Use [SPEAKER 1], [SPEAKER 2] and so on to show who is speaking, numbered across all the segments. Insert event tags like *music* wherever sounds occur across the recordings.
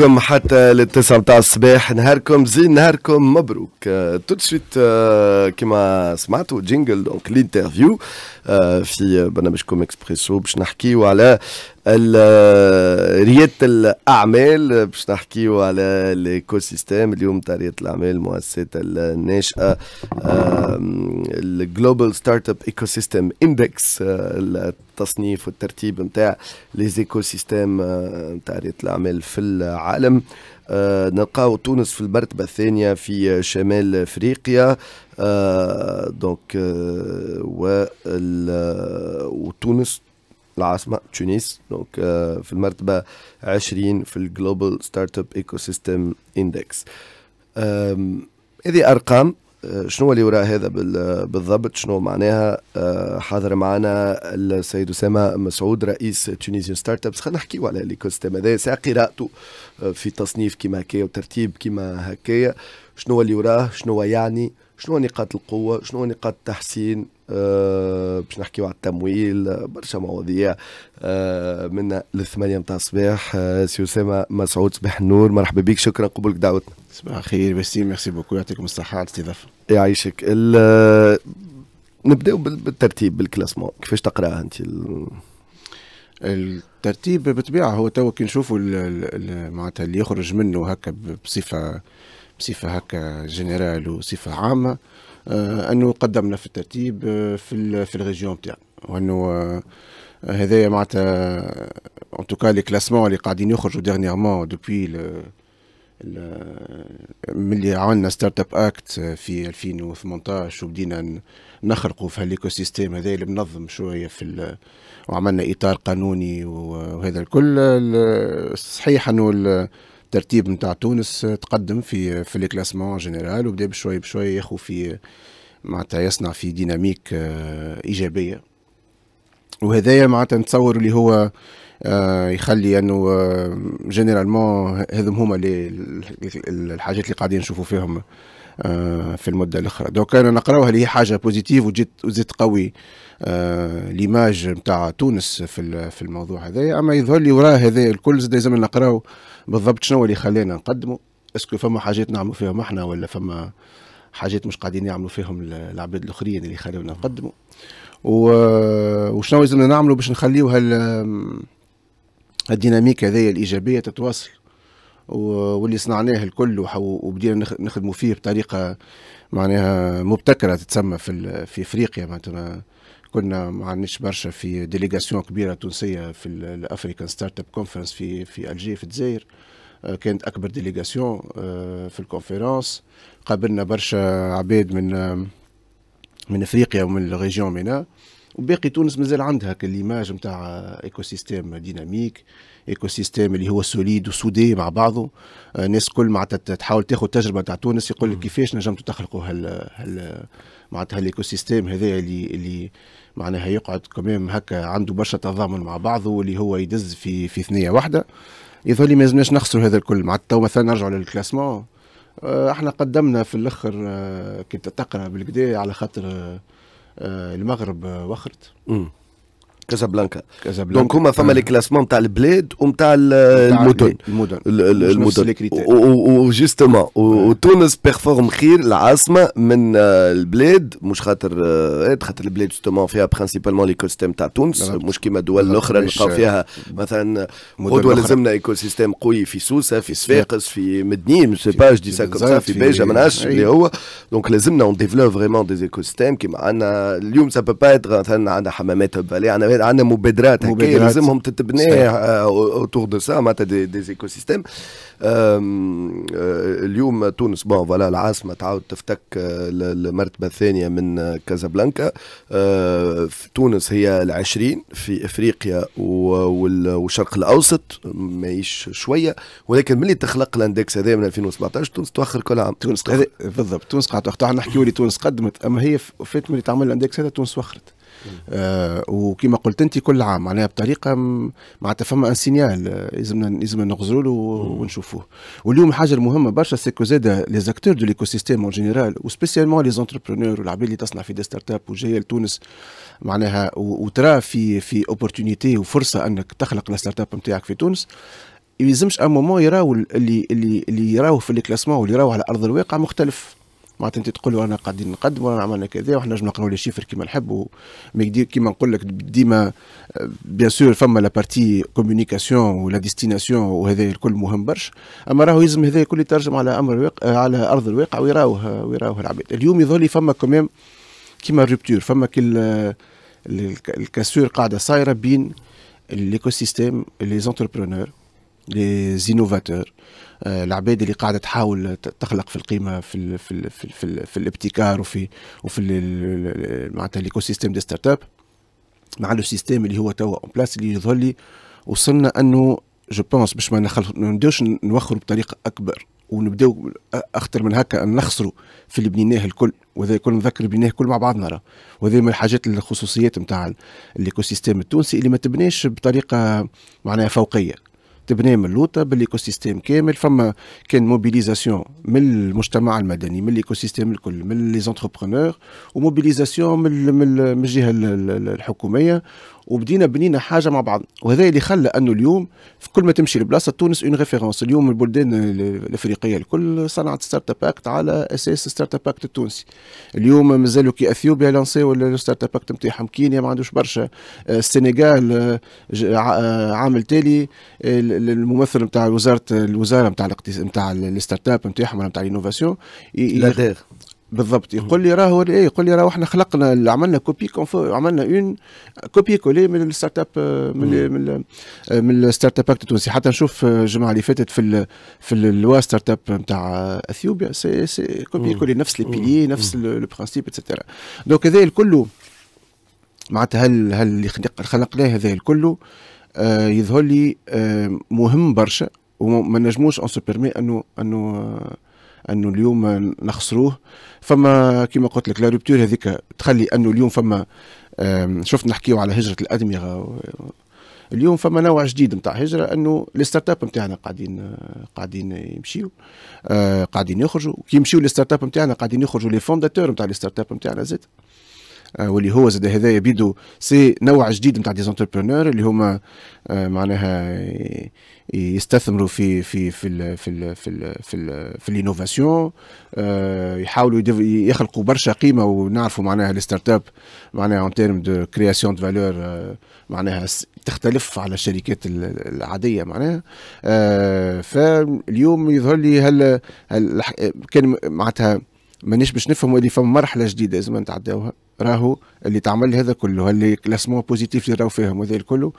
[SPEAKER 1] معكم حتى للتسعة متاع الصباح نهاركم زين نهاركم مبروك آه، توت سويت آه، كما سمعتوا جينجل دونك الانترفيو آه، في برنامجكم اكسبريسو باش نحكيو على رياده الاعمال باش نحكيو على الايكو سيستيم اليوم تاع رياده الاعمال المؤسسات الناشئه الجلوبال ستارت اب ايكو سيستم اندكس التصنيف والترتيب نتاع ليزيكو سيستيم نتاع آه، رياده الاعمال في العالم آه، نلقاو تونس في المرتبة الثانية في شمال افريقيا آه، دونك و وتونس العاصمه تونس دونك euh, في المرتبه 20 في الجلوبال ستارت اب ايكو سيستم اندكس هذه ارقام أه، شنو اللي وراء هذا بالضبط شنو معناها أه، حاضر معنا السيد اسامه مسعود رئيس تونيزيان ستارت ابس خلينا نحكيو على الايكو سيستم هذا ساعه قراءته أه، في تصنيف كيما هكايا وترتيب كيما هكايا شنو اللي وراه شنو يعني شنو نقاط القوه شنو نقاط التحسين أه باش نحكيو على التمويل آه، برشا مواضيع أه من الثمانيه نتاع الصباح أه سي أسامة مسعود صباح النور مرحبا بك شكرا قبولك دعوتنا
[SPEAKER 2] صباح الخير بسيم ميرسي بوكو يعطيكم الصحة على الاستضافة يعيشك آه، نبداو بالترتيب بالكلاسمون كيفاش تقراها أنت ال... الترتيب بطبيعه هو توا كي نشوفوا معناتها اللي يخرج منه هكا بصفة بصفه هكا جنرال وصفه عامه آه، انه قدمنا في الترتيب آه، في في الريجيون بتاعنا وانه آه، هذايا معناتها ان توكا لي كلاسمون اللي قاعدين يخرجوا ديرنييرمون دوبوي ملي عملنا ستارت اب اكت في 2018 وبدينا نخرقوا في هالايكو سيستيم هذايا اللي منظم شويه في وعملنا اطار قانوني وهذا الكل صحيح انه الترتيب نتاع تونس تقدم في في لي كلاسمون جينيرال وبدا بشوي بشوي ياخو في معناتها يصنع في ديناميك آه، ايجابيه وهذايا معناتها نتصور اللي هو آه، يخلي انه آه، جينيرالمون هذم هما الحاجات اللي قاعدين نشوفوا فيهم آه، في المده الاخرى دونك انا نقراوها اللي هي حاجه بوزيتيف وجد وزيد قوي آه، ليماج نتاع تونس في في الموضوع هذا اما يظهر لي وراه هذا الكل زاد لازم نقراو بالضبط شنو اللي خلينا نقدموا اسكو فما حاجات نعملوا فيهم احنا ولا فما حاجات مش قاعدين يعملوا فيهم العباد الاخرين اللي خلونا نقدموا وشنو لازمنا نعملوا باش نخليو هال الديناميك هذايا الايجابيه تتواصل واللي صنعناه الكل وبدينا نخدموا فيه بطريقه معناها مبتكره تتسمى في في افريقيا معناتها كنا ما عندناش برشا في ديليغاسيون كبيره تونسيه في الافريكان ستارت اب كونفرنس في في الجي في الجزائر آه، كانت اكبر ديليغاسيون آه، في الكونفرنس قابلنا برشا عباد من آه، من افريقيا ومن الريجيون مينا وباقي تونس مازال عندها كليماج نتاع ايكو سيستيم ديناميك ايكو سيستيم اللي هو سوليد وسودي مع بعضه الناس آه، كل معناتها تحاول تاخذ تجربه تاع تونس يقول لك كيفاش نجمتوا تخلقوا هال هال معناتها الايكو سيستيم هذا اللي اللي معناها يقعد كمام هكا عنده برشا تضامن مع بعضه واللي هو يدز في في ثنيه واحده يظهر لي ما لازمناش نخسروا هذا الكل مع تو مثلا نرجعوا للكلاسمون آه، احنا قدمنا في الاخر آه، كنت تقرا بالكدا على خاطر آه، المغرب آه، وخرت كازابلانكا كازابلانكا دونك هما فما آه. لي
[SPEAKER 1] كلاسمون تاع البلاد ومتاع المدن المدن المدن وجوستومون وتونس بيرفورم خير العاصمه من آه، البلاد مش خاطر آه، إيه، خاطر البلاد جوستومون فيها برانسيبالمون ليكو سيستيم تاع تونس مش كيما الدول الاخرى نلقاو فيها مثلا غدوه لازمنا ايكو سيستيم قوي في سوسه في صفاقس في مدني مش با جدي سا كوم سا في بيجا ما نعرفش اللي هو دونك لازمنا اون ديفلوب فريمون دي ايكو سيستيم كيما عندنا اليوم سا با با مثلا عندنا حمامات بالي عندنا عندنا مبادرات هكايا لازمهم تتبنى اوتور دو سا معناتها دي, دي زيكو سيستيم اليوم تونس بون فوالا العاصمه تعاود تفتك المرتبه آه، الثانيه من آه، كازابلانكا آه، في تونس هي العشرين في افريقيا والشرق الاوسط ماهيش شويه ولكن ملي
[SPEAKER 2] تخلق الاندكس هذا من 2017 تونس تؤخر كل عام تونس بالضبط تونس قعدت نحكيو لي تونس قدمت اما هي فات ملي تعمل الاندكس هذا تونس وخرت آه وكما قلت انت كل عام معناها بطريقه معناتها فما ان سينيال آه، لازمنا لازمنا نغزروا له ونشوفوه واليوم الحاجه المهمه برشا سيكو زاده لي زاكتور دو ليكو سيستيم اون جينيرال وسبيسيالمون لي زونتربرونور والعباد اللي تصنع في دي ستارت اب وجايه لتونس معناها وترى في في اوبورتونيتي وفرصه انك تخلق الستارت اب نتاعك في تونس يلزمش ان مومون يراو اللي اللي اللي يراو في الكلاسمون واللي يراو على ارض الواقع مختلف معناتها انت تقول انا قاعدين نقدم وانا عملنا كذا وحنا نجم نقراو لي شيفر كيما نحبوا مي كيما نقول لك ديما بيان آه، سور فما لا بارتي كومونيكاسيون ولا ديستيناسيون وهذا الكل مهم برش اما راهو يلزم هذا الكل يترجم على امر الواقع آه، على ارض الواقع ويراوه ويراوه العباد اليوم يظهر لي فما كمام كيما ريبتور فما كل آه، الكاسور قاعده صايره بين ليكوسيستيم لي زونتربرونور لي زينوفاتور العباد اللي قاعده تحاول تخلق في القيمه في في في, في, في الابتكار وفي وفي معناتها الايكو سيستم دي ستارت اب مع لو سيستم اللي هو توا اون بلاس اللي يظهر لي وصلنا انه جو بونس باش ما نبداوش نوخروا بطريقه اكبر ونبداو اخطر من هكا ان نخسروا في اللي بنيناه الكل وهذا كل نذكر بنيناه الكل مع بعضنا راه وهذا من الحاجات الخصوصيات نتاع الايكو سيستم التونسي اللي ما تبناش بطريقه معناها فوقيه تبنى من اللوطه بالايكو سيستيم كامل فما كان موبيليزاسيون من المجتمع المدني من الايكو سيستيم الكل من لي زونتربرونور وموبيليزاسيون من من الجهه الحكوميه وبدينا بنينا حاجه مع بعض وهذا اللي خلى انه اليوم في كل ما تمشي لبلاصه تونس اون ريفيرونس اليوم البلدان الافريقيه الكل صنعت ستارت اب اكت على اساس ستارت اب اكت التونسي اليوم مازالوا كي اثيوبيا لانسيو الستارت اب اكت نتاعهم كينيا ما عندوش برشا آه، السنغال آه، آه، عام التالي الممثل نتاع وزاره الوزاره نتاع نتاع الستارت اب نتاعهم نتاع الانوفاسيون بالضبط يقول لي راهو ايه يقول لي راهو احنا خلقنا عملنا كوبي كونفو عملنا اون كوبي كولي من الستارت اب آه، من من, آه، من الستارت اب التونسي حتى نشوف آه، الجمعه اللي فاتت في في اللوا ستارت اب نتاع اثيوبيا سي سي كوبي كولي نفس لي بيلي نفس لو برانسيب اتسيتيرا دونك هذا الكل معناتها هل هل اللي خلقناه هذا الكل يظهر لي مهم برشا وما نجموش اون سوبرمي انه انه انه اليوم نخسروه فما كما قلت لك لا روبتور هذيك تخلي انه اليوم فما شفت نحكيو على هجره الادمغه اليوم فما نوع جديد نتاع هجره انه الستارت اب نتاعنا قاعدين قاعدين يمشيو آه، قاعدين يخرجوا كي يمشيو الستارت اب نتاعنا قاعدين يخرجوا لي فونداتور نتاع الستارت اب نتاعنا زاد آه، واللي هو زاد هذا يبدو سي نوع جديد نتاع ديزونتربرونور اللي هما آه، معناها يستثمروا في في في الـ في الـ في الـ في, الـ في الانوفاسيون آه، يحاولوا يخلقوا برشا قيمه ونعرفوا معناها الستارت اب معناها اون تيرم دو كرياسيون دو فالور معناها تختلف على الشركات العاديه معناها فاليوم يظهر لي هل, هل كان معناتها مانيش باش نفهموا اللي فما مرحله جديده لازم نتعداوها راهو اللي تعمل هذا كله اللي كلاسمون بوزيتيف اللي راهو فيهم هذا الكل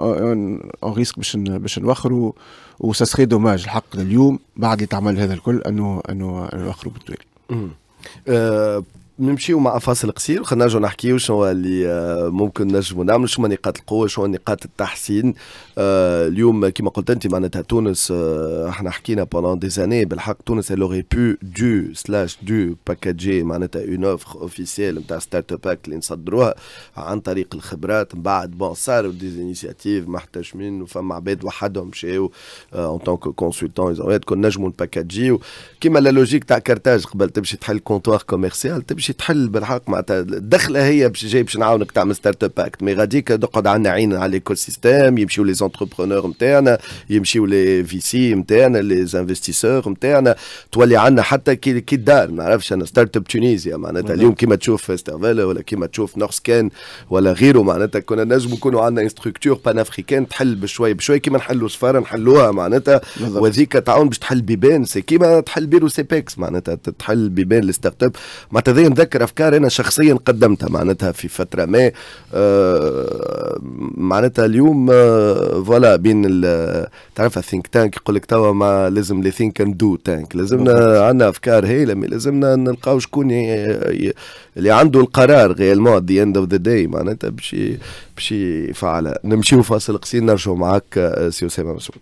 [SPEAKER 2] اون ريسك باش باش نوخروا وسا سخي دوماج الحق اليوم بعد اللي تعمل هذا الكل انه انه نوخروا بالتوالي
[SPEAKER 1] نمشيو مع فاصل قصير وخلنا نرجعو نحكيو شنو اللي آه، ممكن نجموا نعملوا شنو نقاط القوه شنو نقاط التحسين آه، اليوم كما قلت انت معناتها تونس آه، احنا حكينا بوندون دي زاني بالحق تونس لوغي بو دو سلاش دو باكاجي معناتها اون اوفر اوفيسيال نتاع ستارت اب اللي نصدروها عن طريق الخبرات من بعد بون صاروا دي انيشيتيف محتشمين وفما عباد وحدهم مشاو اون تونك كونسلتون كون نجموا نباكاجيو كيما لا لوجيك تاع كارتاج قبل تمشي تحل كونتوار كوميرسيال تمشي باش تحل بالحق معناتها الدخله هي باش جاي باش نعاونك تعمل ستارت اب اكت مي غاديك تقعد عندنا عين على ليكو سيستيم يمشيو لي زونتربرونور نتاعنا يمشيو لي في سي نتاعنا لي انفستيسور نتاعنا تولي عندنا حتى كي كي الدار ما نعرفش انا ستارت اب تونيزيا معناتها اليوم كيما تشوف ستافيلا ولا كيما تشوف نورس كان ولا غيره معناتها كنا نجم نكونوا عندنا ستركتور بان افريكان تحل بشوي بشوي كيما نحلوا سفاره نحلوها معناتها وهذيك تعاون باش تحل بيبان سي كيما تحل بيرو بيكس معناتها تحل بيبان الستارت اب معناتها مذكر افكار انا شخصيا قدمتها معناتها في فتره ما آه معناتها اليوم آه فوالا بين تعرف الثينك تانك يقول لك توا ما لازم لي ثينك اند دو تانك لازمنا عندنا افكار هايله لازمنا نلقاو شكون اللي عنده القرار مو ات ذا اند اوف ذا داي معناتها باش باش يفعلها نمشيو فاصل قصير نرجعوا معاك آه، سي اسامه مسعود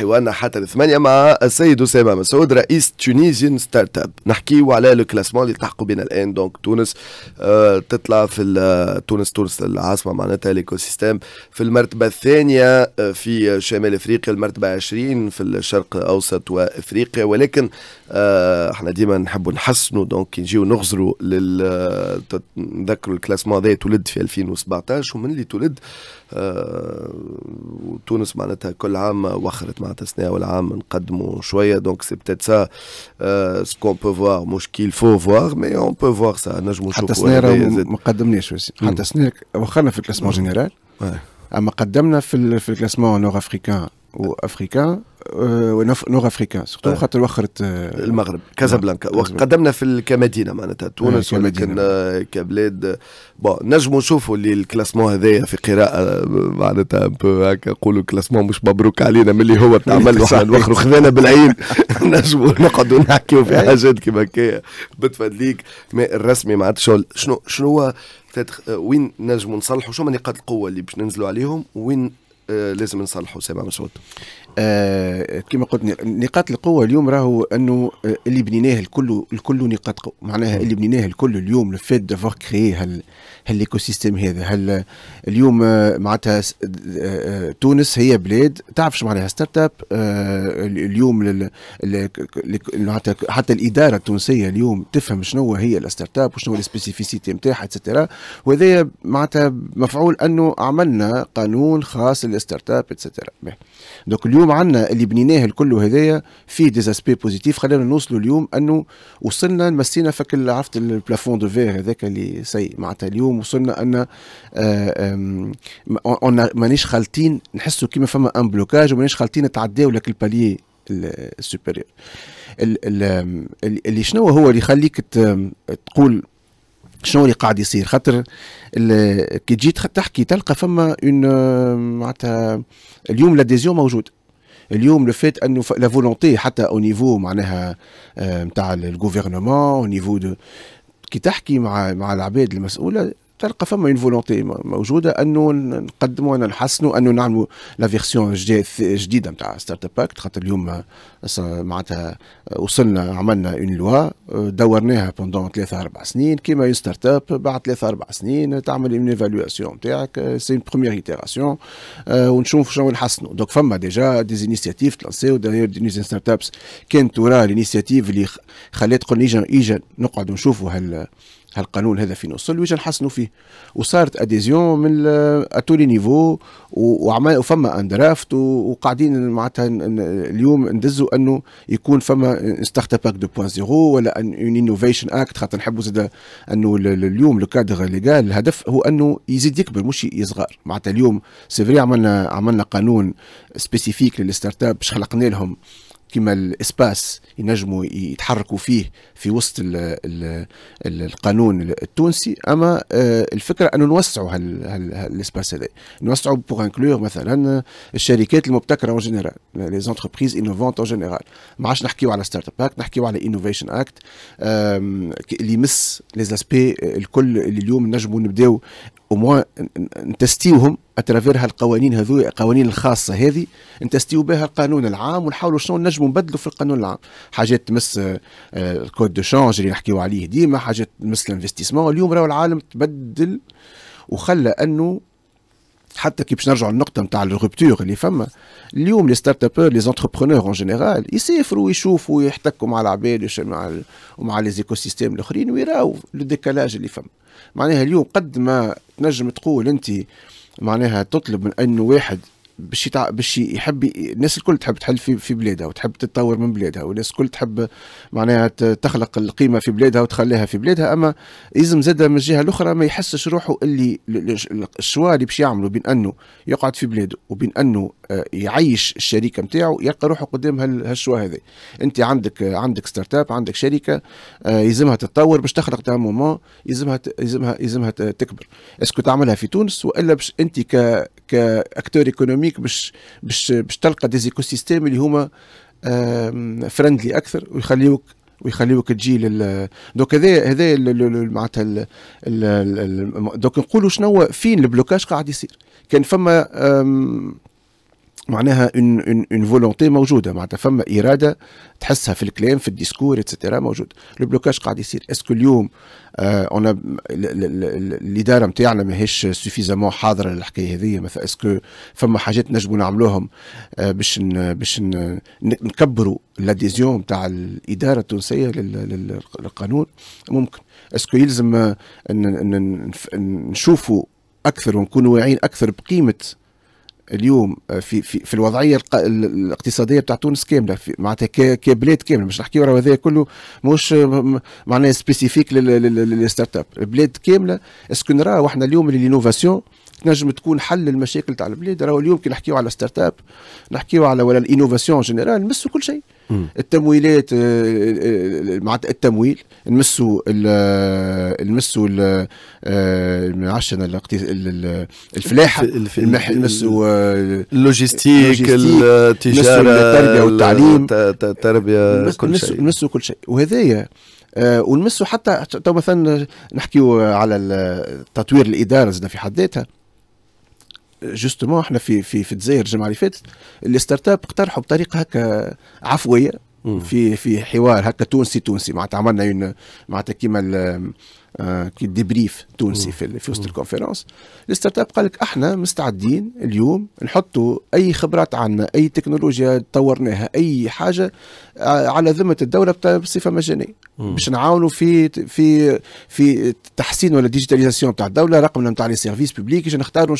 [SPEAKER 1] حوارنا حتى الثمانية مع السيد أسامة مسعود رئيس تونيزيان ستارت اب نحكيو على لو كلاسمون اللي تلحقوا بنا الآن دونك تونس آه، تطلع في آه، تونس تونس العاصمة معناتها الإيكو سيستيم في المرتبة الثانية آه، في شمال أفريقيا المرتبة 20 في الشرق الأوسط وأفريقيا ولكن احنا ديما نحبوا نحسنوا دونك نجيو نغزروا لل نذكروا الكلاسمون هذا تولد في 2017 ومن اللي تولد آه، وتونس معناتها كل عام وخرت معناتها السنه والعام نقدموا شويه دونك سي بتيت سا سكون بو فوار مش كيل فو فوار مي اون بو
[SPEAKER 2] فوار سا نجمو نشوفوا حتى السنه ما قدمناش hmm. حتى سنة وخرنا في الكلاسمون hmm. جينيرال اما قدمنا في الكلاسمون نور افريكان وافريكان آه، ونور افريكان سورتو آه. خاطر وخرت آه، المغرب كازابلانكا وقدمنا
[SPEAKER 1] في كمدينه معناتها
[SPEAKER 2] تونس ولكن
[SPEAKER 1] كبلاد بون نجموا نشوفوا اللي الكلاسمون هذايا في قراءه معناتها هكا نقولوا الكلاسمون مش مبروك علينا من اللي هو تعمل احنا نوخروا خذانا بالعين *laughs* نجموا نقعدوا نحكيوا في حاجات كيما هكايا بتفدليك الرسمي معناتها شنو شنو هو وين نجموا نصلحوا شو نقاط القوه اللي باش
[SPEAKER 2] ننزلوا عليهم وين آه، لازم نصلحه سامع مسعود آه، كما قلت نقاط القوة اليوم راهو أنه آه، اللي بنيناه الكل الكل نقاط قوة معناها اللي بنيناه الكل اليوم لو فيت دافوار كريي هال هالإيكو سيستيم هذا هل اليوم آه، معناتها تونس هي بلاد تعرف شو معناها ستارت اب اليوم معناتها حتى الإدارة التونسية اليوم تفهم شنو هي الستارت اب وشنو السبيسيفيسيتي نتاعها اتسترا وهذايا معناتها مفعول أنه عملنا قانون خاص للستارت اب اتسترا دوك اليوم عندنا اللي بنيناه الكل هذايا فيه ديزاسبي بوزيتيف خلينا نوصلوا اليوم انه وصلنا مسينا فك عرفت البلافون دو فير هذاك اللي سيء معناتها اليوم وصلنا ان آه، آه، آه، مانيش خالطين نحسوا كيما فما ان بلوكاج ومانيش خالطين نتعداو لك الباليي السوبيريور اللي شنو هو اللي يخليك تقول شنو اللي قاعد يصير خاطر كي تجي تحكي تلقى فما اون euh، معناتها اليوم لاديزيون موجود اليوم لو فيت انه لا فولونتي حتى او نيفو معناها نتاع الغوفرنمون او نيفو دو كي تحكي مع مع العباد المسؤوله تلقى فما اون فولونتي موجوده انه نقدموا انه نحسنوا انه نعملوا لا فيرسيون جديده نتاع ستارت اب اكت خاطر اليوم معناتها وصلنا عملنا اون لوا دورناها بوندون ثلاثة أربع سنين كيما اون ستارت اب بعد ثلاثة أربع سنين تعمل اون ايفالواسيون نتاعك سي اون بروميير ايتيراسيون ونشوف شنو نحسنوا دونك فما ديجا دي انيسياتيف تلانسيو دايور دي ستارت ابس كانت وراء الانيسياتيف اللي خلات قلنا ايجا نقعد نشوفوا هال هالقانون هذا فين وصل ويجي نحسنوا فيه وصارت اديزيون من اتولي نيفو وعمل وفما ان درافت وقاعدين معناتها اليوم ندزوا انه يكون فما ستارت اب اكت 2.0 ولا ان انوفيشن اكت خاطر نحبوا زاد انه اليوم لو كادر ليغال الهدف هو انه يزيد يكبر مش يصغر معناتها اليوم سي فري عملنا عملنا قانون سبيسيفيك للستارت اب باش خلقنا لهم كما الاسباس ينجموا يتحركوا فيه في وسط الـ الـ القانون التونسي اما آه، الفكره انه نوسعوا الاسباس هذا نوسعوا بوغ انكلور مثلا الشركات المبتكره اون جينيرال لي زونتربريز انوفونت اون جينيرال ما عادش نحكيو على ستارت اب اكت نحكيو على انوفيشن اكت اللي يمس لي زاسبي آه، الكل اللي اليوم نجموا نبداو وموا نتستيوهم اترافير هالقوانين هذو القوانين الخاصه هذه نتستيو بها القانون العام ونحاولوا شنو نجموا نبدلوا في القانون العام حاجات تمس آه، الكود دو شانج اللي نحكيو عليه ديما حاجات تمس الانفستيسمون اليوم راهو العالم تبدل وخلى انه حتى كي باش نرجعوا للنقطة نتاع الروبتور اللي فما اليوم لي ستارت اب لي زونتربرونور اون جينيرال يسافروا ويشوفوا ويحتكوا مع العباد ومع ومع لي زيكو سيستيم الاخرين ويراو لو ديكالاج اللي فما معناها اليوم قد ما تنجم تقول انت معناها تطلب من انه واحد باش يتع... باش يحب الناس الكل تحب تحل في في بلادها وتحب تتطور من بلادها والناس الكل تحب معناها تخلق القيمه في بلادها وتخليها في بلادها اما يلزم زاده من الجهه الاخرى ما يحسش روحه اللي الشوا اللي باش يعمله بين انه يقعد في بلاده وبين انه آه، يعيش الشركه نتاعو يلقى روحه قدام هالشوا هذا انت عندك عندك ستارت اب عندك شركه آه، يلزمها تتطور باش تخلق تاع مومون يلزمها يلزمها يلزمها تكبر اسكو تعملها في تونس والا باش انت ك كاكتور ايكونوميك باش باش باش تلقى ديزيكو سيستيم اللي هما فرندلي اكثر ويخليوك ويخليوك تجي لل دوك هذا هذا معناتها دوك نقولوا شنو فين البلوكاج قاعد يصير كان فما معناها اون اون اون فولونتي موجوده معناتها فما اراده تحسها في الكلام في الديسكور اتسيتيرا موجود لو بلوكاج قاعد يصير اسكو اليوم آه الاداره نتاعنا ماهيش سوفيزامون حاضره للحكايه هذه مثلا اسكو فما حاجات نجموا نعملوهم آه باش باش نكبروا لاديزيون نتاع الاداره التونسيه للقانون ممكن اسكو يلزم آه، نشوفوا اكثر ونكونوا واعيين اكثر بقيمه اليوم آه، في في, في الوضعيه الاقتصاديه بتاع تونس كامله معناتها كبلاد كامله مش نحكيو راه هذا كله مش معناها سبيسيفيك للستارت اب البلاد كامله اسكو نراه احنا اليوم الانوفاسيون تنجم تكون حل المشاكل تاع البلاد راهو اليوم كي نحكيو على ستارت اب نحكيو على ولا الانوفاسيون جينيرال نمسوا كل شيء التمويلات آه، آه، آه، معناتها التمويل نمسوا نمسوا ما انا الفلاحه نمسوا اللوجيستيك التجاره التربيه والتعليم التربيه نمسوا كل شيء وهذايا ونمسوا حتى تو مثلا نحكيو على تطوير الاداره في حد ذاتها جوستومون احنا في في في الجزائر الجمعه اللي فاتت اللي ستارت اب اقترحوا بطريقه هكا عفويه في في حوار هكا تونسي تونسي معناتها عملنا معناتها كيما آه، كي ديبريف تونسي في في وسط الكونفرنس الستارت اب قال لك احنا مستعدين اليوم نحطوا اي خبرات عنا اي تكنولوجيا طورناها اي حاجه آه، على ذمه الدوله بصفه مجانيه باش نعاونوا في في في تحسين ولا ديجيتاليزاسيون تاع الدوله رقمنا نتاع لي سيرفيس بوبليك باش نختاروا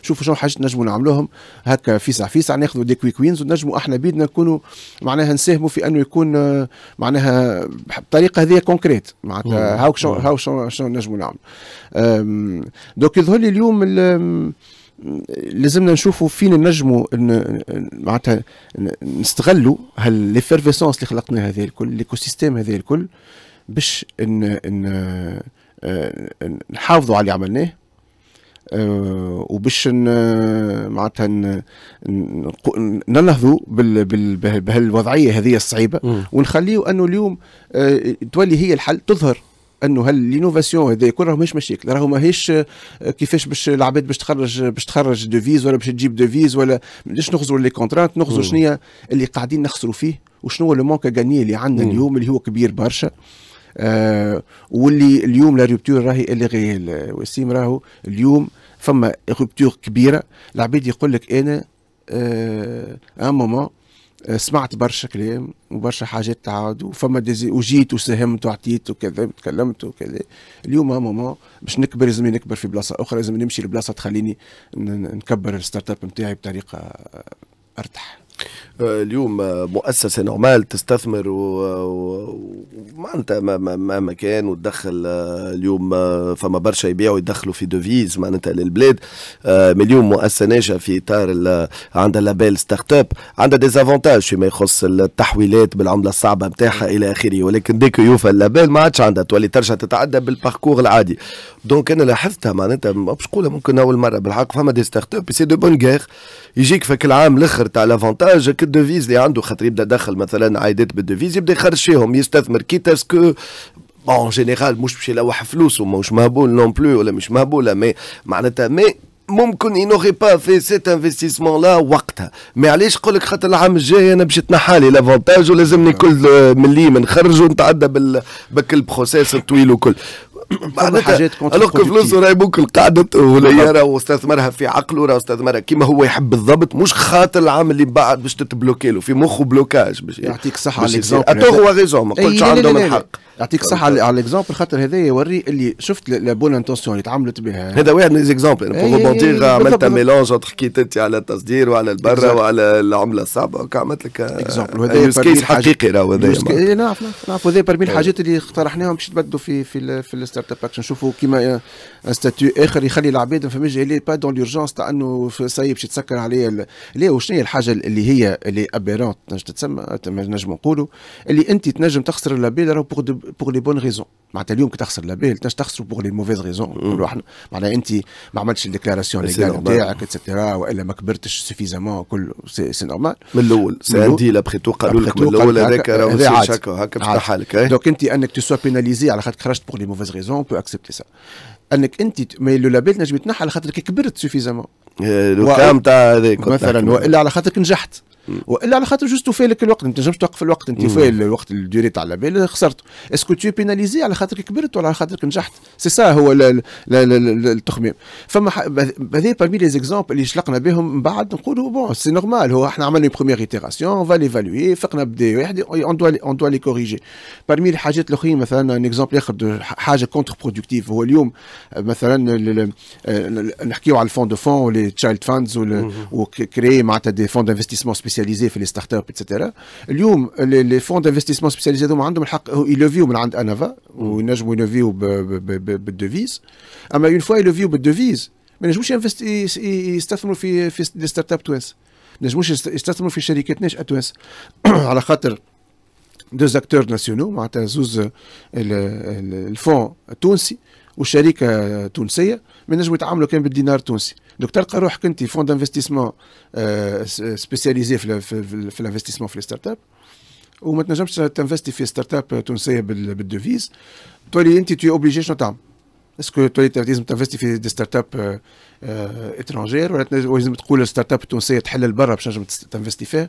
[SPEAKER 2] نشوفوا شنو حاجات نجموا نعملوهم هكا فيسع فيسع ناخذوا دي كويك وينز ونجموا احنا بيدنا نكونوا معناها نساهموا في انه يكون آه، معناها بطريقه هذه كونكريت معناتها هاو شو هاو شو شنو نجمو نعملو دوك يظهر لي اليوم لازمنا نشوفوا فين نجموا معناتها نستغلوا هالليفيرفيسونس اللي خلقناها هذه الكل الايكو سيستيم هذا الكل باش إن إن أه، نحافظوا على اللي عملناه أه، وباش معناتها ننهضوا بهالوضعيه هذه الصعيبه ونخليه انه اليوم أه، تولي هي الحل تظهر انه هل لينوفاسيون هذا كل راهو ماهيش مشاكل راهو ماهيش آه، كيفاش باش العباد باش تخرج باش تخرج ديفيز ولا باش تجيب ديفيز ولا ليش نخزروا لي كونترات نخزروا شنو اللي قاعدين نخسروا فيه وشنو هو مونك غاني اللي عندنا اليوم اللي هو كبير برشا آه واللي اليوم لا ريبتور راهي اللي غيال وسيم راهو اليوم فما ريبتور كبيره العباد يقول لك انا آه ان مومون آه، سمعت برشا كلام وبرشا حاجات تعاود وفما ديزي وجيت وساهمت وعطيت وكذا وتكلمت وكذا اليوم ماما باش نكبر لازم نكبر في بلاصه اخرى لازم نمشي لبلاصه تخليني نكبر الستارت اب نتاعي بطريقه ارتاح
[SPEAKER 1] آه، اليوم آه، مؤسسه نورمال تستثمر ومعناتها مهما كان وتدخل آه، اليوم فما برشا يبيعوا يدخلوا في دوفيز معناتها للبلاد مي اليوم مؤسسه ناجحه في اطار عندها لابيل ستارت اب عندها ديزافونتاج فيما يخص التحويلات بالعمله الصعبه نتاعها الى اخره ولكن ديك يوفى اللابيل ما عادش عندها تولي ترجع تتعدى بالباركور العادي دونك انا لاحظتها معناتها باش نقولها ممكن اول مره بالحق فما دي ستارت اب سي دو بون غير يجيك فك العام الاخر تاع لافونتاج يحتاج الدوفيز اللي عنده خاطر يبدا دخل مثلا عائدات بالدوفيز يبدا يخرج فيهم يستثمر كي اسكو بون جينيرال مش باش يلوح فلوسه مش مهبول نون بلو ولا مش مهبوله مي معناتها مي ممكن ينوغي با في سيت انفستيسمون لا وقتها ما علاش نقول لك خاطر العام الجاي انا باش تنحالي لافونتاج ولازمني كل ملي من نخرج ونتعدى بال بك البروسيس الطويل وكل *clears throat* حاجات الوغ فلوسه راهي ممكن قعدت وليرة واستثمرها في عقله راه استثمرها كيما هو يحب بالضبط مش خاطر العام اللي بعد باش تتبلوكي له في مخه بلوكاج باش يعني. إيه، إيه، إيه، يعطيك
[SPEAKER 2] صحه على ليكزومبل اتو هو غيزون ما قلتش عندهم الحق يعطيك صحه على ليكزومبل خاطر هذا يوري اللي شفت لا بون انتونسيون اللي تعاملت بها هذا واحد من ليزيكزومبل بور بونتيغ عملت
[SPEAKER 1] ميلونج انت حكيت انت على التصدير وعلى البرة وعلى العمله الصعبه عملت لك اكزومبل وهذا كيس حقيقي راهو هذا
[SPEAKER 2] نعرف نعرف وهذا برمي الحاجات اللي اقترحناهم باش تبدلوا في في في ستارت اب اكشن نشوفوا كيما ان ستاتيو اخر يخلي العباد ما فماش اللي با دون لورجونس تاع انه سايب باش تسكر عليا لا وشنو هي الحاجه اللي هي اللي ابيرونت تنجم تتسمى نجم نقولوا اللي انت تنجم تخسر لابيل راهو بوغ بور لي بون ريزون معناتها اليوم كي تخسر لابيل تنجم تخسر بور لي موفيز ريزون نقولوا احنا معناها انت ما عملتش الديكلاراسيون ليغال نتاعك اتسيتيرا والا ما كبرتش سوفيزامون كل سي نورمال من الاول سي ان ابخي تو قالوا لك من الاول هذاك راهو هكا هكا حالك دونك انت انك تسوا بيناليزي على خاطر خرجت بور لي موفيز ريزون ريزون بو اكسبتي سا انك انت مي لو لابيل نجم يتنحى على خاطرك كبرت سوفيزامون
[SPEAKER 1] لو كام تاع هذاك مثلا والا
[SPEAKER 2] على خاطرك نجحت والا على خاطر جوست فايلك الوقت ما تنجمش توقف الوقت انت فايل الوقت الديري تاع لابيل خسرت اسكو تو بيناليزي على خاطرك كبرت ولا على خاطرك نجحت سي سا هو التخميم فما هذه بارمي لي زيكزومبل اللي شلقنا بهم من بعد نقولوا بون سي نورمال هو احنا عملنا بروميير ايتيراسيون فا ليفالوي فقنا بدا واحد اون دوا اون دوا لي كوريجي بارمي الحاجات الاخرين مثلا ان اكزومبل اخر حاجه كونتر برودكتيف هو اليوم مثلا نحكيو على الفون دو فون ولي تشايلد فاندز وكري معناتها دي فون دانفستيسمون سبيسيال سبيسياليزي في لي ستارت اب اتسيتيرا اليوم لي فون دانفستيسمون سبيسياليزي هذوما عندهم الحق يلوفيو من عند انافا وينجموا يلوفيو بالديفيز اما اون فوا يلوفيو بالديفيز ما ينجموش يستثمروا في في لي ستارت اب تونس ما ينجموش يستثمروا في شركات ناشئه تونس على خاطر دوز اكتور ناسيونو معناتها زوز الفون التونسي والشركه تونسيه ما ينجموا يتعاملوا كان بالدينار التونسي دونك تلقى روحك انت فون دانفستيسمون سبيسياليزي في الانفستيسمون آه، في لي ستارت اب وما تنجمش تنفستي في ستارت اب تونسيه بالدوفيز تولي انت تو اوبليجي شنو تعمل اسكو تولي لازم تنفستي في دي ستارت اب اترونجير ولا لازم تقول ستارت اب تونسيه تحل برا باش تنجم تنفستي فيها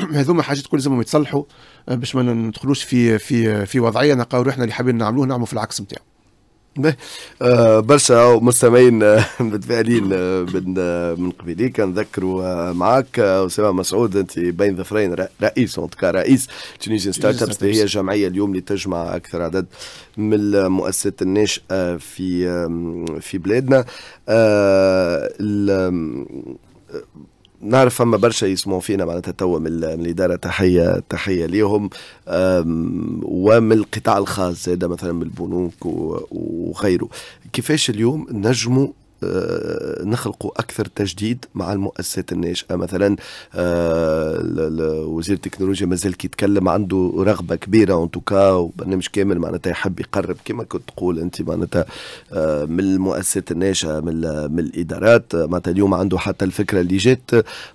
[SPEAKER 2] *clears throat* هذوما حاجات كل لازمهم يتصلحوا آه، باش ما ندخلوش في في آه، في وضعيه نلقاو روحنا اللي حابين نعملوه نعملوا في العكس نتاعو
[SPEAKER 1] آه، برشا مستمعين آه، *laughs* متفائلين آه، من من قبيلي كنذكروا معاك اسامه مسعود انت بين ظفرين رئيس اونتكا رئيس تونيزيان ستارت ابس اللي هي جمعيه اليوم اللي تجمع اكثر عدد من المؤسسات الناشئه في في بلادنا نعرف فما برشا يسمعوا فينا معناتها توا من, الاداره تحيه تحيه ليهم ومن القطاع الخاص زاده مثلا من البنوك وغيره كيفاش اليوم نجموا آه، نخلقوا اكثر تجديد مع المؤسسات الناشئه مثلا آه، وزير التكنولوجيا مازال كيتكلم عنده رغبه كبيره اون توكا وبرنامج كامل معناتها يحب يقرب كما كنت تقول انت معناتها آه، من المؤسسات الناشئه من, من الادارات معناتها اليوم عنده حتى الفكره اللي جات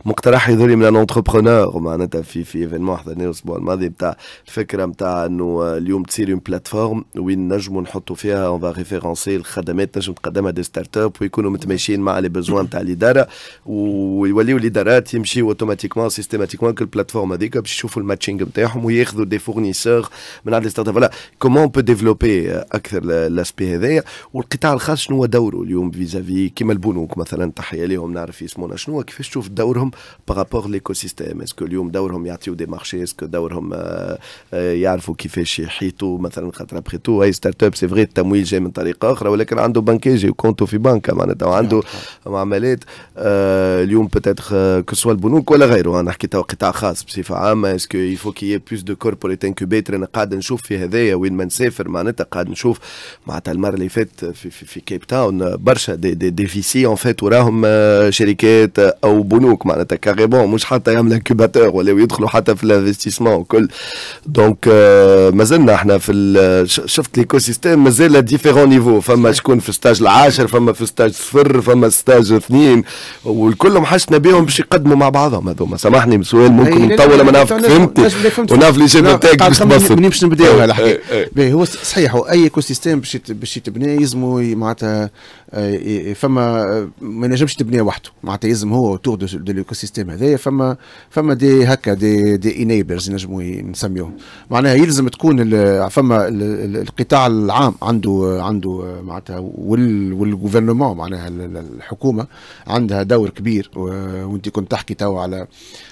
[SPEAKER 1] مقترح يظهر من الانتربرونور معناتها في في ايفينمون حضرناه الاسبوع الماضي بتاع الفكره بتاع انه اليوم تصير اون بلاتفورم وين نجموا نحطوا فيها اون فا ريفيرونسي الخدمات نجم تقدمها دي ستارت اب ويكون يكونوا متماشيين مع لي بيزوان تاع الاداره ويوليو الادارات يمشيو اوتوماتيكمون سيستيماتيكمون كل بلاتفورم هذيك باش يشوفوا الماتشينغ نتاعهم وياخذوا دي فورنيسور من عند ستارت اب فوالا كومون بو ديفلوبي اكثر لاسبي هذايا والقطاع الخاص شنو هو دوره اليوم فيزافي كيما البنوك مثلا تحيه لهم نعرف يسمونا شنو كيفاش تشوف دورهم بارابور ليكو سيستيم اسكو اليوم دورهم يعطيو دي مارشي اسكو دورهم euh، euh، يعرفوا كيفاش يحيطوا مثلا خاطر ابخي تو اي ستارت اب سي فغي التمويل جاي من طريقه اخرى ولكن عنده بنكيجي وكونتو في بنك معناتها وعنده معاملات آه، اليوم بتاتر كسوا البنوك ولا غيره انا حكيت قطاع خاص بصفه عامه اسكو يفو كي بلوس دو كوربوريت انكوبيتر انا قاعد نشوف في هذايا وين ما نسافر معناتها قاعد نشوف معناتها المره اللي فاتت في, في, في كيب تاون برشا دي, دي, دي في سي اون فيت وراهم آه، شركات آه، او بنوك معناتها كاريبون مش حتى يعمل انكوباتور ولا يدخلوا حتى في الانفستيسمون وكل دونك مازلنا احنا في شفت ليكو سيستيم مازال ديفيرون نيفو فما شكون في ستاج العاشر فما في ستاج صفر فما ستاج اثنين والكل
[SPEAKER 2] حشنا بيهم باش يقدموا مع بعضهم هذوما سامحني بسؤال ممكن إيه، نطول ما نعرف فهمت ونعرف لي شاب نتاعك باش تبسط منين باش نبداو على الحكايه هو صحيح اي ايكو سيستيم باش باش يتبنى يلزمو معناتها آه، فما آه، ما ينجمش تبنى وحده معناتها يلزم هو تور دو ليكو سيستيم هذايا فما فما دي هكا دي دي انيبرز ينجموا نسميوهم معناها يلزم تكون فما القطاع العام عنده عنده آه، معناتها والجوفرنمون معناها الحكومه عندها دور كبير وانت كنت تحكي تو على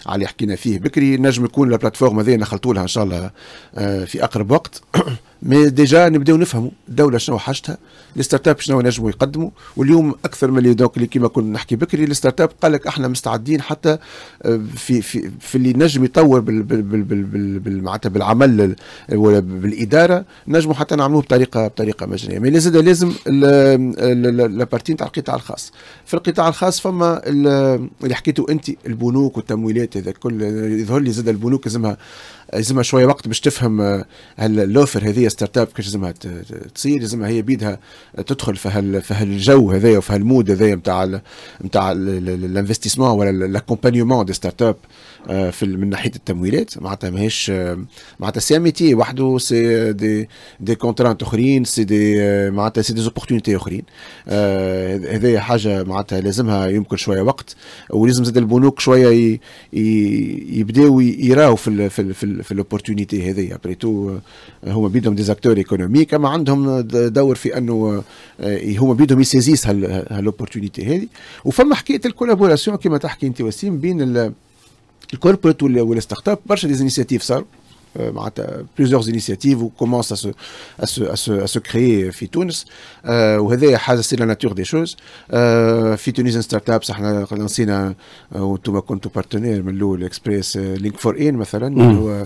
[SPEAKER 2] على حكينا فيه بكري نجم يكون البلاتفورم هذه نخلطوا لها ان شاء الله آه، في اقرب وقت *clears throat* مي ديجا نبداو نفهموا الدوله شنو حاجتها الستارت اب شنو نجموا يقدموا واليوم اكثر من اللي دونك اللي كما كنا نحكي بكري الستارت اب قال لك احنا مستعدين حتى آه، في في في اللي نجم يطور بال بال بال بال بال بال معناتها بالعمل ولا بالاداره نجموا حتى نعملوه بطريقه بطريقه مجانيه مي زاد لازم لابارتي نتاع القطاع الخاص في القطاع الخاص فما اللي حكيته انت البنوك والتمويلات هذا كل يظهر لي زاد البنوك لازمها لازمها شويه وقت باش تفهم هاللوفر آه، هذه ستارت اب كيفاش لازمها تصير لازمها هي بيدها تدخل في هال في هالجو هذايا وفي هالمود هذايا نتاع نتاع الانفستيسمون ولا لاكومبانيومون دي ستارت اب في من ناحيه التمويلات معناتها ماهيش آه، معناتها سي ميتي وحده سي دي دي كونترانت اخرين سي دي آه، معناتها سي دي زوبورتونيتي اخرين هذايا حاجه معناتها لازمها يمكن شويه وقت ولازم زاد البنوك شويه يبداو يراو في في في الاوبورتونيتي هذه ابري آه، تو هما بيدهم ديزاكتور ايكونوميك اما عندهم دور في انه آه، هما بيدهم يسيزيس هالاوبورتونيتي هذه وفما حكايه الكولابوراسيون كما تحكي انت وسيم بين الكوربريت والستارت اب برشا ديزانيسياتيف صاروا Euh, bah, plusieurs initiatives ou commencent à se, à se, à se, à se créer Fitunes. Euh, euh c'est la nature des choses. Euh, Fitunes est une start-up, lancé un, euh, partenaire, l'Express Link4In, par exemple.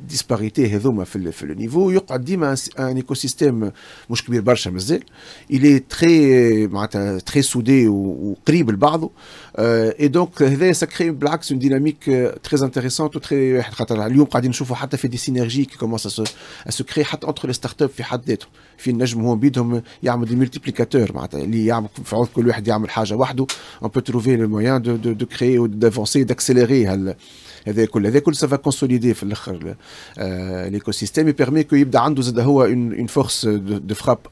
[SPEAKER 2] disparité You le, niveau il y a un, écosystème il est très très soudé ou, euh, et donc ça crée une dynamique euh, très intéressante très اليوم a نشوفوا حتى qui commence à se créer entre les startups في les في y بيدهم multiplicateurs on peut trouver le moyen de créer ou d'avancer d'accélérer ça va consolider euh, l'écosystème et permet que une force de frappe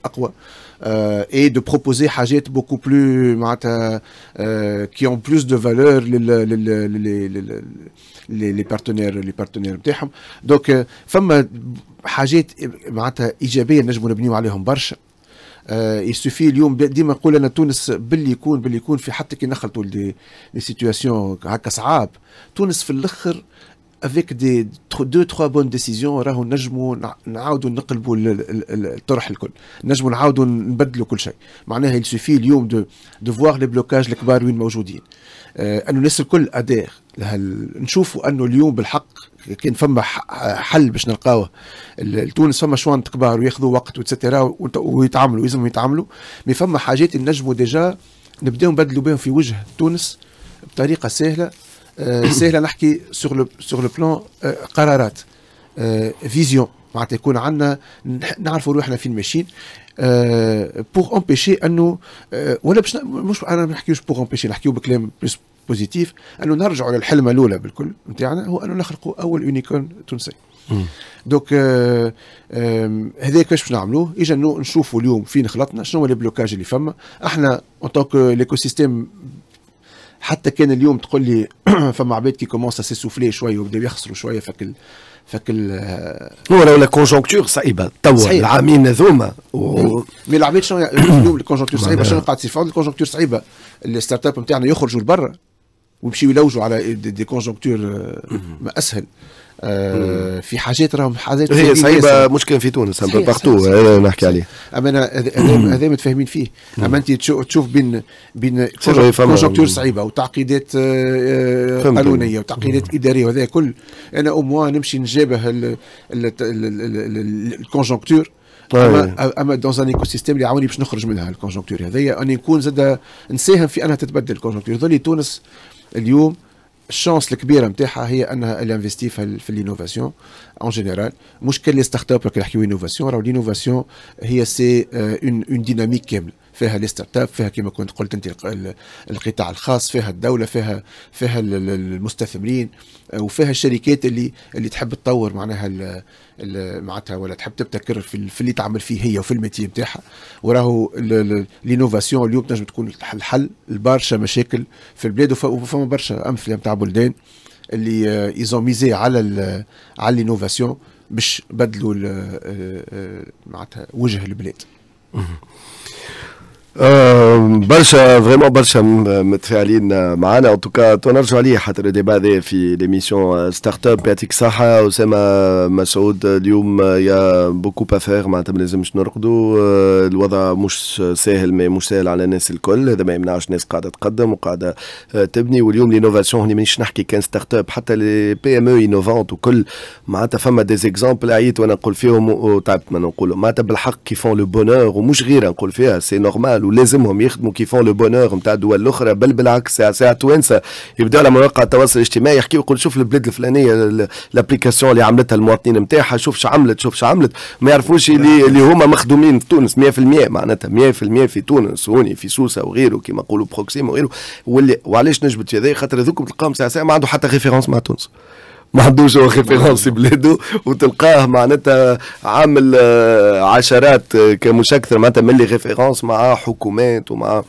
[SPEAKER 2] euh, et de proposer des beaucoup plus euh, qui ont plus de valeur les partenaires les partenaires donc femme يسوفي اليوم ديما نقول انا تونس باللي يكون باللي يكون في حتى كي نخلطوا لي سيتياسيون هكا صعاب تونس في الاخر افيك دي دو تخوا بون ديسيزيون راهو نجموا نعاودوا نقلبوا الطرح الكل نجموا نعاودوا نبدلوا كل شيء معناها يسوفي اليوم دو دو فوار لي بلوكاج الكبار وين موجودين آه انه الناس الكل ادير نشوفوا انه اليوم بالحق كان فما حل باش نلقاوه التونس فما شوانت كبار وياخذوا وقت وتسترا ويتعاملوا لازم يتعاملوا مي فما حاجات نجموا ديجا نبداو نبدلوا بهم في وجه تونس بطريقه سهله آه، *coughs* سهله نحكي سور لو سور لو بلان قرارات فيزيون آه، معناتها يكون عندنا نعرفوا روحنا فين ماشيين بور آه، امبيشي انه ولا باش مش انا ما نحكيوش بور امبيشي نحكيو بكلام بوزيتيف انه نرجعوا للحلمه الاولى بالكل نتاعنا هو انه نخلقوا اول يونيكورن تونسي دوك آه، آه، هذاك باش نعملوه اجا نشوفوا اليوم فين خلطنا شنو هو البلوكاج اللي فما احنا اون توك ليكو سيستيم حتى كان اليوم تقول لي *clears throat* فما عباد كي كومونس سيسوفلي شويه وبداو يخسروا شويه فك فك آه، هو لو لا كونجونكتور صعيبه توا العامين هذوما و... مي العباد شنو اليوم الكونجونكتور صعيبه شنو قاعد تصير الكونجونكتور صعيبه الستارت اب نتاعنا يخرجوا لبرا ويمشيو يلوجوا على دي كونجونكتور آه، اسهل آه، في حاجات راهم حاجات هي صعيبه مش كان في تونس بارتو نحكي عليه اما انا هذا متفاهمين فيه اما انت تشوف بين بين كونجونكتور صعيبه وتعقيدات آه، قانونيه وتعقيدات اداريه وهذا كل انا اموا نمشي نجابه الكونجونكتور طيب. اما اما دون ان ايكو سيستيم اللي يعاوني باش نخرج منها الكونجونكتور هذايا يعني اني نكون زاد نساهم في انها تتبدل الكونجونكتور ظلي تونس اليوم الشانس الكبيره نتاعها هي انها الانفستي في الانوفاسيون اون جينيرال مش كان اللي ستارت اب اللي يحكيو انوفاسيون راهو الانوفاسيون هي سي اون اون ديناميك كامله فيها الستارت اب فيها كما كنت قلت انت القطاع الخاص فيها الدوله فيها فيها المستثمرين آه، وفيها الشركات اللي اللي تحب تطور معناها معناتها ولا تحب تبتكر في, في اللي تعمل فيه هي وفي الميتي نتاعها وراهو لينوفاسيون اليوم تنجم تكون الحل لبرشا مشاكل في البلاد وفما برشا امثله نتاع بلدان اللي ايزون آه، ميزي على على لينوفاسيون باش بدلوا آه، معناتها وجه البلاد
[SPEAKER 1] برشا فريمون برشا متفاعلين معنا ان توكا تو نرجعوا ليه حتى لو ديبا هذا في ليميسيون ستارت اب يعطيك الصحة أسامة مسعود اليوم يا بوكو بافير معناتها ما لازمش نرقدوا euh, الوضع مش ساهل ما مش ساهل على الناس الكل هذا ما يمنعش الناس قاعدة تقدم وقاعدة euh, تبني واليوم لينوفاسيون هني مانيش نحكي كان ستارت اب حتى لي بي ام او انوفونت وكل معناتها فما دي زيكزومبل عييت وانا نقول فيهم وتعبت ما نقولهم معناتها بالحق كيفون لو بونور ومش غير نقول فيها سي نورمال ولازمهم يخدموا كيفون لو بونور نتاع الدول الاخرى بل بالعكس ساعه توانسة التوانسه يبداو على مواقع التواصل الاجتماعي يحكيوا يقول شوف البلاد الفلانيه الابليكاسيون اللي عملتها المواطنين نتاعها شوف شو عملت شوف شو عملت ما يعرفوش اللي, اللي هما مخدومين في تونس 100% معناتها 100% في تونس هوني في سوسه وغيره كما نقولوا بروكسيم وغيره واللي وعلاش نجبت في هذا خاطر هذوك تلقاهم ساعه ساعه ما عنده حتى ريفيرونس مع تونس ما عندوش هو خيفيرونس بلاده وتلقاه معناتها عامل آه، عشرات آه، كمش اكثر معناتها من لي ريفيرونس مع حكومات ومع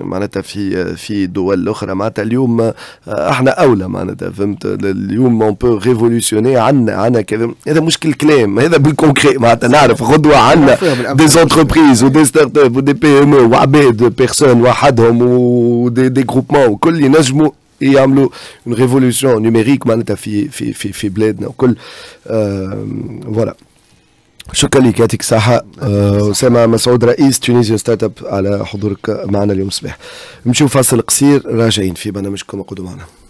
[SPEAKER 1] معناتها في آه، في دول اخرى معناتها اليوم احنا اولى معناتها فهمت اليوم اون بو ريفوليسيوني عندنا عندنا كذا هذا مش كل كلام هذا بالكونكري معناتها نعرف غدوه عندنا دي زونتربريز ودي ستارت اب ودي بي ام وعباد بيرسون وحدهم ودي دي جروبمون وكل ينجموا يعملوا اون ريفولوسيون نيميريك معناتها في في في في بلادنا وكل فوالا شكرا لك يعطيك الصحة أسامة مسعود رئيس تونيزيا ستارت اب على حضورك معنا اليوم الصباح نمشيو فاصل قصير راجعين في برنامجكم وقودوا معنا